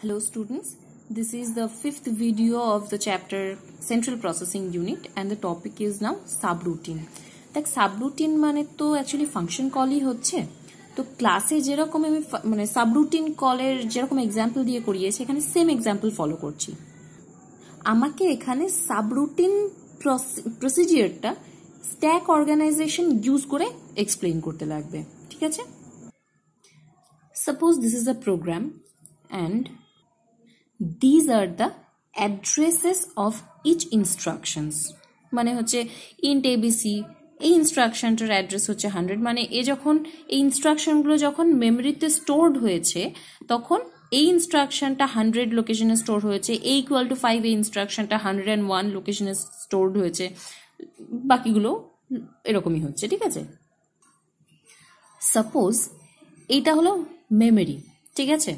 Hello students, this is the fifth video of the chapter Central Processing Unit and the topic is now subroutine. দেখ subroutine মানে তো actually function কলই হচ্ছে তো ক্লাসে যেরকম আমি মানে সাবরুটিন কলের যেরকম এক্সাম্পল দিয়ে করিয়েছি এখানে সেম এক্সাম্পল ফলো করছি আমাকে এখানে সাবরুটিন প্রসিজিয়ারটা স্ট্যাক অর্গানাইজেশন ইউজ করে এক্সপ্লেন করতে লাগবে ঠিক আছে suppose this is a program and these are the addresses of each instructions মানে হচ্ছে ইন এবিসি এই ইনস্ট্রাকশনটার অ্যাড্রেস হচ্ছে হান্ড্রেড মানে এ যখন এই ইনস্ট্রাকশনগুলো যখন মেমোরিতে স্টোরড হয়েছে তখন এই ইনস্ট্রাকশনটা হান্ড্রেড লোকেশনে স্টোর হয়েছে এ ইকুয়াল টু ফাইভ এই ইনস্ট্রাকশনটা হান্ড্রেড অ্যান্ড ওয়ান লোকেশনে স্টোরড হয়েছে বাকিগুলো এরকমই হচ্ছে ঠিক আছে সাপোজ এইটা হলো মেমোরি ঠিক আছে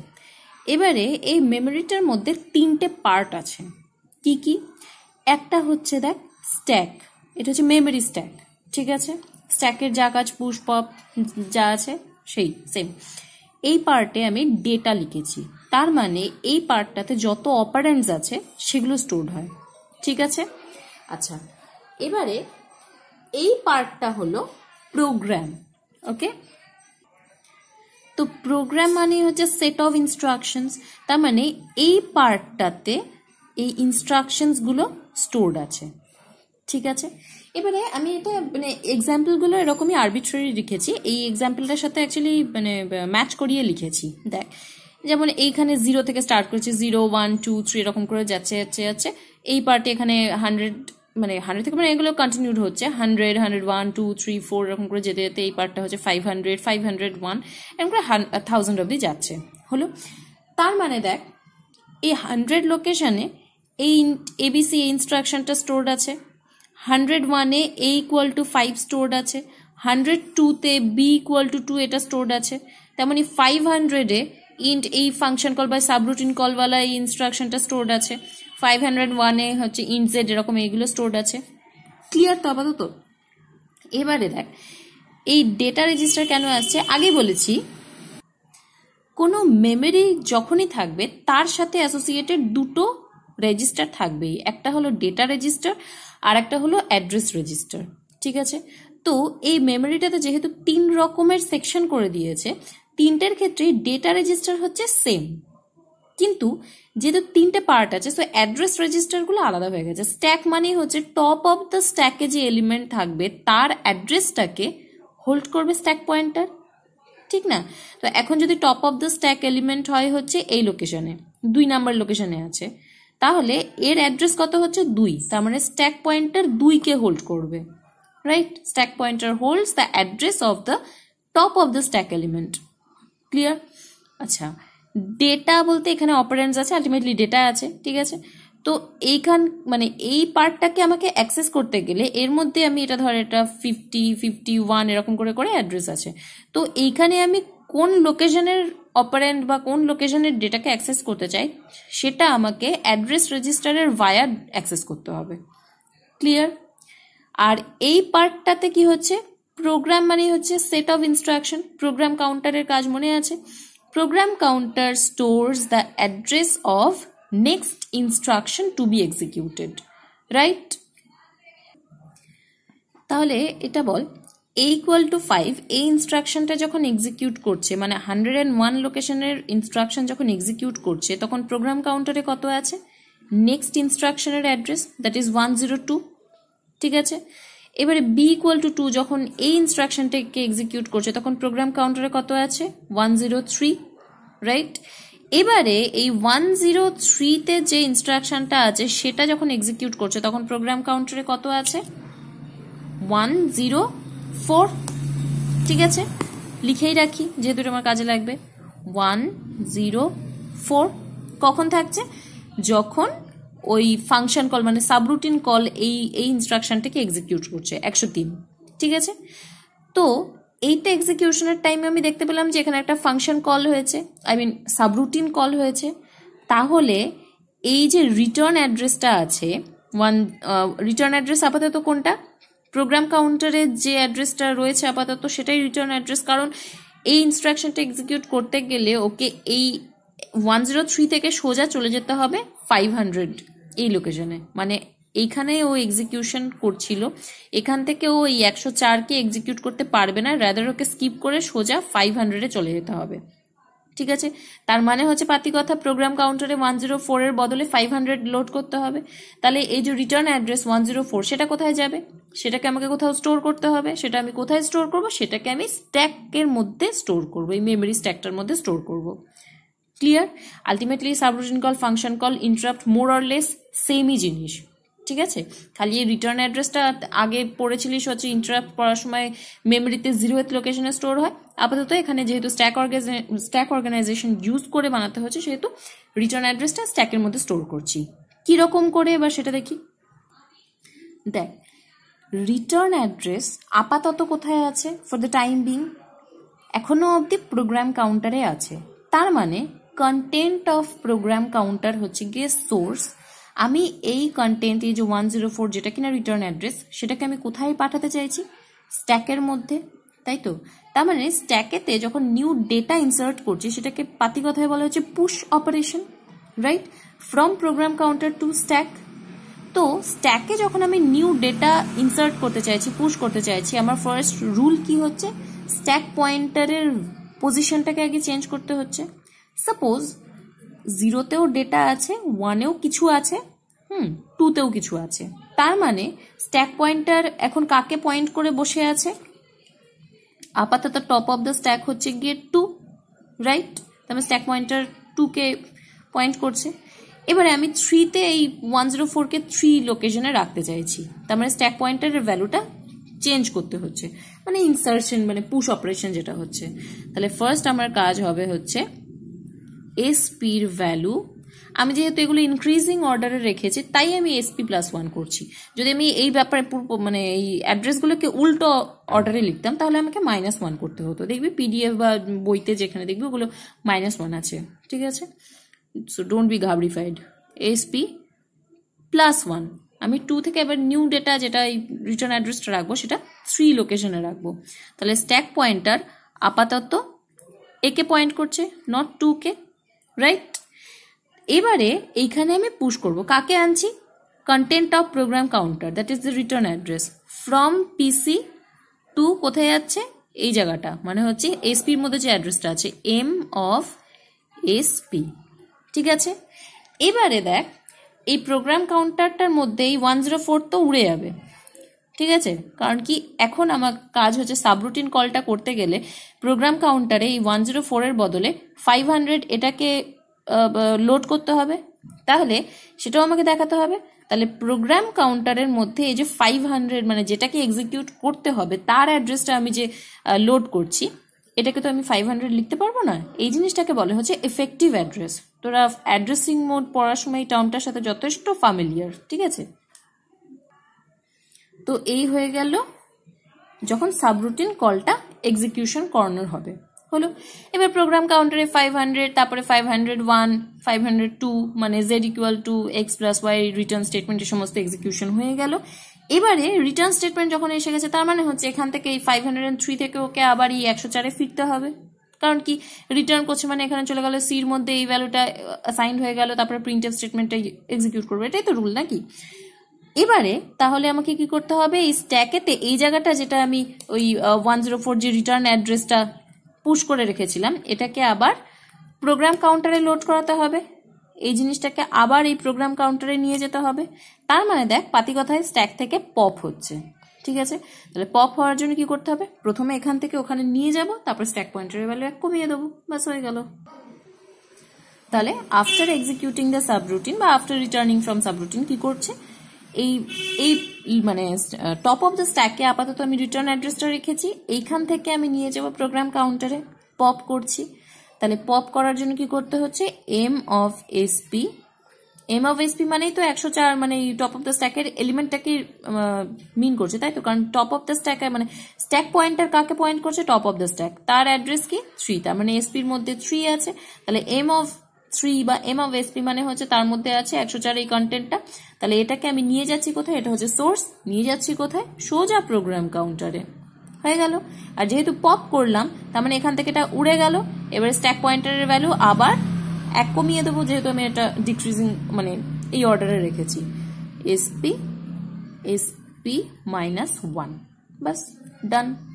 এবারে এই মেমোরিটার মধ্যে তিনটে পার্ট আছে কি কি একটা হচ্ছে দেখ স্ট্যাক এটা হচ্ছে মেমোরি স্ট্যাক ঠিক আছে স্ট্যাকের যা কাজ পুশ পপ যা আছে সেই সেম এই পার্টে আমি ডেটা লিখেছি তার মানে এই পার্টটাতে যত অপারেন্টস আছে সেগুলো স্টোর হয় ঠিক আছে আচ্ছা এবারে এই পার্টটা হলো প্রোগ্রাম ওকে তো প্রোগ্রাম মানে হচ্ছে সেট অফ ইনস্ট্রাকশনস তার মানে এই পার্টটাতে এই ইনস্ট্রাকশনসগুলো স্টোর্ড আছে ঠিক আছে এবারে আমি এটা মানে এক্সাম্পলগুলো এরকমই আরবিট্রারি লিখেছি এই এক্সাম্পলটার সাথে অ্যাকচুয়ালি মানে ম্যাচ করিয়ে লিখেছি দেখ যেমন এইখানে জিরো থেকে স্টার্ট করেছে জিরো ওয়ান টু থ্রি এরকম করে যাচ্ছে যাচ্ছে যাচ্ছে এই পার্টে এখানে হান্ড্রেড মানে হান্ড্রেড থেকে মানে এগুলো কন্টিনিউড হচ্ছে hundred hundred one two three four এরকম করে যেতে যেতে এই পার্টটা হচ্ছে five hundred five hundred one এরকম করে থাউজেন্ড অবধি যাচ্ছে হলো তার মানে দেখ এই হান্ড্রেড লোকেশানে এই এবিসি ইনস্ট্রাকশনটা স্টোর্ড আছে হান্ড্রেড ওয়ানে A equal to five stored আছে হান্ড্রেড টুতে বি ইকুয়াল টু টু এটা স্টোর্ড আছে তেমনই ফাইভ হান্ড্রেডে ইন্ট এই ফাংশন কল বা সাবরুটিন কলওয়ালা এই ইনস্ট্রাকশনটা স্টোর্ড আছে ফাইভ হান্ড্রেড ওয়ানে হচ্ছে ইনজেড এরকম এইগুলো স্টোর আছে ক্লিয়ার তো আপাতত এবারে দেখ এই ডেটা রেজিস্টার কেন আসছে আগে বলেছি কোনো মেমোরি যখনই থাকবে তার সাথে অ্যাসোসিয়েটেড দুটো রেজিস্টার থাকবেই একটা হলো ডেটা রেজিস্টার আর একটা হলো অ্যাড্রেস রেজিস্টার ঠিক আছে তো এই মেমোরিটাতে যেহেতু তিন রকমের সেকশন করে দিয়েছে তিনটের ক্ষেত্রে ডেটা রেজিস্টার হচ্ছে সেম কিন্তু যেহেতু তিনটে পার্ট আছে সো অ্যাড্রেস রেজিস্টারগুলো আলাদা হয়ে গেছে স্ট্যাক মানে হচ্ছে টপ অফ দ্য স্ট্যাকে যে এলিমেন্ট থাকবে তার অ্যাড্রেসটাকে হোল্ড করবে স্ট্যাক পয়েন্টার ঠিক না তো এখন যদি top of the stack element হয় হচ্ছে এই লোকেশনে দুই নাম্বার লোকেশনে আছে তাহলে এর অ্যাড্রেস কত হচ্ছে দুই তার মানে স্ট্যাক পয়েন্টার দুইকে হোল্ড করবে right stack pointer holds the address of the top of the stack element clear আচ্ছা ডেটা বলতে এখানে অপারেন্টস আছে আলটিমেটলি ডেটা আছে ঠিক আছে তো এইখান মানে এই পার্টটাকে আমাকে অ্যাক্সেস করতে গেলে এর মধ্যে আমি এটা ধর এটা ফিফটি ফিফটি ওয়ান এরকম করে করে অ্যাড্রেস আছে তো এইখানে আমি কোন লোকেশনের অপারেন্ট বা কোন লোকেশনের ডেটাকে অ্যাক্সেস করতে চাই সেটা আমাকে অ্যাড্রেস রেজিস্টারের ভায়া অ্যাক্সেস করতে হবে ক্লিয়ার আর এই পার্টটাতে কি হচ্ছে প্রোগ্রাম মানে হচ্ছে সেট অফ ইনস্ট্রাকশন প্রোগ্রাম কাউন্টারের কাজ মনে আছে program counter stores the address of next instruction to be executed right তাহলে এটা বল এ ইকুয়াল টু ফাইভ এই ইনস্ট্রাকশনটা যখন এক্সিকিউট করছে মানে হান্ড্রেড অ্যান্ড ওয়ান লোকেশনের ইনস্ট্রাকশন যখন এক্সিকিউট করছে তখন প্রোগ্রাম কাউন্টারে কত আছে নেক্সট ইনস্ট্রাকশনের address that is one zero two ঠিক আছে এবারে বি ইকুয়াল টু টু যখন এই ইনস্ট্রাকশনটাকে এক্সিকিউট করছে তখন প্রোগ্রাম কাউন্টারে কত আছে ওয়ান জিরো থ্রি রাইট এবারে এই ওয়ান জিরো থ্রিতে যে ইনস্ট্রাকশনটা আছে সেটা যখন এক্সিকিউট করছে তখন প্রোগ্রাম কাউন্টারে কত আছে ওয়ান জিরো ফোর ঠিক আছে লিখেই রাখি যেহেতু আমার কাজে লাগবে ওয়ান জিরো ফোর কখন থাকছে যখন ওই ফাংশন কল মানে সাবরুটিন কল এই এই ইনস্ট্রাকশনটাকে এক্সিকিউট করছে একশো তিন ঠিক আছে তো এইটা এক্সিকিউশনের টাইমে আমি দেখতে পেলাম যে এখানে একটা ফাংশন কল হয়েছে আই মিন সাবরুটিন কল হয়েছে তাহলে এই যে রিটার্ন অ্যাড্রেসটা আছে ওয়ান রিটার্ন অ্যাড্রেস আপাতত কোনটা প্রোগ্রাম কাউন্টারে যে অ্যাড্রেসটা রয়েছে আপাতত সেটাই রিটার্ন অ্যাড্রেস কারণ এই ইনস্ট্রাকশনটা এক্সিকিউট করতে গেলে ওকে এই ওয়ান জিরো থ্রি থেকে সোজা চলে যেতে হবে ফাইভ হান্ড্রেড এই লোকেশনে মানে এইখানে ও এক্সিকিউশন করছিল এখান থেকে ও এই একশো চারকে এক্সিকিউট করতে পারবে না রাদার ওকে স্কিপ করে সোজা ফাইভ হান্ড্রেডে চলে যেতে হবে ঠিক আছে তার মানে হচ্ছে পাতি কথা প্রোগ্রাম কাউন্টারে ওয়ান জিরো ফোরের বদলে ফাইভ হান্ড্রেড লোড করতে হবে তাহলে এই যে return address one zero four সেটা কোথায় যাবে সেটাকে আমাকে কোথাও স্টোর করতে হবে সেটা আমি কোথায় স্টোর করব সেটাকে আমি স্ট্যাকের মধ্যে স্টোর করব এই মেমোরি স্ট্যাকটার মধ্যে স্টোর করবো clear ultimately subroutine call function call interrupt more or less সেমই জিনিস ঠিক আছে খালি এই রিটার্ন অ্যাড্রেসটা আগে পড়েছিলিস হচ্ছে ইন্টারাপ্ট পড়ার সময় মেমোরিতে জিরো এথ লোকেশনে স্টোর হয় আপাতত এখানে যেহেতু স্ট্যাক স্ট্যাক অর্গানাইজেশন ইউজ করে বানাতে হচ্ছে সেহেতু রিটার্ন অ্যাড্রেসটা স্ট্যাকের মধ্যে স্টোর করছি কীরকম করে এবার সেটা দেখি দেখ রিটার্ন অ্যাড্রেস আপাতত কোথায় আছে ফর দ্য টাইম বিং এখনও অবধি প্রোগ্রাম কাউন্টারে আছে তার মানে কন্টেন্ট অফ প্রোগ্রাম কাউন্টার হচ্ছে গিয়ে সোর্স আমি এই কন্টেন্ট এই যে ওয়ান জিরো ফোর যেটা কিনা রিটার্ন অ্যাড্রেস সেটাকে আমি কোথায় পাঠাতে চাইছি স্ট্যাকের মধ্যে তাই তো তার মানে স্ট্যাকেতে যখন নিউ ডেটা ইনসার্ট করছি সেটাকে পাতি কথায় বলা হচ্ছে push operation right from program counter to stack তো স্ট্যাকে যখন আমি নিউ ডেটা ইনসার্ট করতে চাইছি পুশ করতে চাইছি আমার ফার্স্ট রুল কি হচ্ছে স্ট্যাক পয়েন্টারের পজিশনটাকে আগে চেঞ্জ করতে হচ্ছে সাপোজ জিরোতেও ডেটা আছে ওয়ানেও কিছু আছে হুম টুতেও কিছু আছে তার মানে স্ট্যাক পয়েন্টার এখন কাকে পয়েন্ট করে বসে আছে আপাতত টপ অফ দ্য স্ট্যাক হচ্ছে গিয়ে টু রাইট মানে স্ট্যাক পয়েন্টার টুকে পয়েন্ট করছে এবারে আমি থ্রিতে এই ওয়ান জিরো ফোরকে থ্রি লোকেশনে রাখতে চাইছি তার মানে স্ট্যাক পয়েন্টারের ভ্যালুটা চেঞ্জ করতে হচ্ছে মানে ইনসার্শন মানে পুশ অপারেশন যেটা হচ্ছে তাহলে ফার্স্ট আমার কাজ হবে হচ্ছে এস পির ভ্যালু আমি যেহেতু এগুলো ইনক্রিজিং অর্ডারে রেখেছি তাই আমি এসপি প্লাস ওয়ান করছি যদি আমি এই ব্যাপারে মানে এই অ্যাড্রেসগুলোকে উল্টো অর্ডারে লিখতাম তাহলে আমাকে মাইনাস ওয়ান করতে হতো দেখবি পিডিএফ বা বইতে যেখানে দেখবি ওগুলো মাইনাস ওয়ান আছে ঠিক আছে সো ডোন্ট বি ঘাবড়িফাইড এসপি প্লাস ওয়ান আমি টু থেকে এবার নিউ ডেটা যেটা এই রিটার্ন অ্যাড্রেসটা রাখবো সেটা থ্রি লোকেশনে রাখবো তাহলে স্ট্যাক পয়েন্টার আপাতত একে পয়েন্ট করছে নট টু কে রাইট এবারে এইখানে আমি পুশ করব কাকে আনছি content of program counter that is the return address from PC to কোথায় যাচ্ছে এই জায়গাটা মানে হচ্ছে এসপির মধ্যে যে অ্যাড্রেসটা আছে এম অফ এসপি ঠিক আছে এবারে দেখ এই প্রোগ্রাম কাউন্টারটার মধ্যে এই ওয়ান জিরো ফোর তো উড়ে যাবে ঠিক আছে কারণ কি এখন আমার কাজ হচ্ছে সাবরুটিন কলটা করতে গেলে প্রোগ্রাম কাউন্টারে এই ওয়ান জিরো ফোরের বদলে ফাইভ হান্ড্রেড এটাকে লোড করতে হবে তাহলে সেটাও আমাকে দেখাতে হবে তাহলে প্রোগ্রাম কাউন্টারের মধ্যে এই যে ফাইভ হান্ড্রেড মানে যেটাকে এক্সিকিউট করতে হবে তার অ্যাড্রেসটা আমি যে লোড করছি এটাকে তো আমি ফাইভ হান্ড্রেড লিখতে পারবো না এই জিনিসটাকে বলে হচ্ছে এফেক্টিভ অ্যাড্রেস তোরা অ্যাড্রেসিং মোড পড়ার সময় এই টার্মটার সাথে যথেষ্ট ফ্যামিলিয়ার ঠিক আছে তো এই হয়ে গেল যখন সাবরুটিন কলটা এক্সিকিউশন করানোর হবে হলো এবার প্রোগ্রাম কাউন্টারে ফাইভ হান্ড্রেড তারপরে five hundred one five hundred two মানে Z equal to X plus Y return স্টেটমেন্টের সমস্ত এক্সিকিউশন হয়ে গেল এবারে রিটার্ন স্টেটমেন্ট যখন এসে গেছে তার মানে হচ্ছে এখান থেকে এই ফাইভ হান্ড্রেড থ্রি থেকে ওকে আবার এই একশো চারে ফিরতে হবে কারণ কি রিটার্ন করছে মানে এখানে চলে গেল সির মধ্যে এই ভ্যালুটা অ্যাসাইন uh, হয়ে গেল তারপরে প্রিন্ট স্টেটমেন্টটা এক্সিকিউট করবে এটাই তো রুল নাকি এবারে তাহলে আমাকে কি করতে হবে এই স্ট্যাকেতে এই জায়গাটা যেটা আমি ওই ওয়ান জিরো ফোর যে রিটার্ন অ্যাড্রেসটা পুশ করে রেখেছিলাম এটাকে আবার প্রোগ্রাম কাউন্টারে লোড করাতে হবে এই জিনিসটাকে আবার এই প্রোগ্রাম কাউন্টারে নিয়ে যেতে হবে তার মানে দেখ পাতি কথায় স্ট্যাক থেকে পপ হচ্ছে ঠিক আছে তাহলে পপ হওয়ার জন্য কি করতে হবে প্রথমে এখান থেকে ওখানে নিয়ে যাব তারপর স্ট্যাক পয়েন্টারের ভ্যালু এক কমিয়ে দেবো বাস হয়ে গেল তাহলে আফটার এক্সিকিউটিং দ্য সাবরুটিন বা আফটার রিটার্নিং ফ্রম সাবরুটিন কি করছে এই এই মানে টপ অফ দ্য স্ট্যাকে আপাতত আমি রিটার্ন অ্যাড্রেসটা রেখেছি এইখান থেকে আমি নিয়ে যাব প্রোগ্রাম কাউন্টারে পপ করছি তাহলে পপ করার জন্য কি করতে হচ্ছে M of SP M of SP মানেই তো একশো চার মানে টপ অফ দ্য স্ট্যাকের এলিমেন্টটাকে মিন করছে তাই তো কারণ টপ অফ দ্য স্ট্যাক মানে স্ট্যাক পয়েন্টার কাকে পয়েন্ট করছে টপ অফ দ্য স্ট্যাক তার অ্যাড্রেস কি থ্রি তার মানে এসপির মধ্যে থ্রি আছে তাহলে এম অফ থ্রি বা এম অফ এসপি মানে হচ্ছে তার মধ্যে আছে একশো চার এই কন্টেন্টটা তাহলে এটাকে আমি নিয়ে যাচ্ছি কোথায় এটা হচ্ছে সোর্স নিয়ে যাচ্ছি কোথায় সোজা প্রোগ্রাম কাউন্টারে হয়ে গেল আর যেহেতু পপ করলাম তার মানে এখান থেকে এটা উড়ে গেল এবার স্ট্যাক পয়েন্টারের ভ্যালু আবার এক কমিয়ে দেবো যেহেতু আমি এটা ডিক্রিজিং মানে এই অর্ডারে রেখেছি এসপি এসপি মাইনাস ওয়ান বাস ডান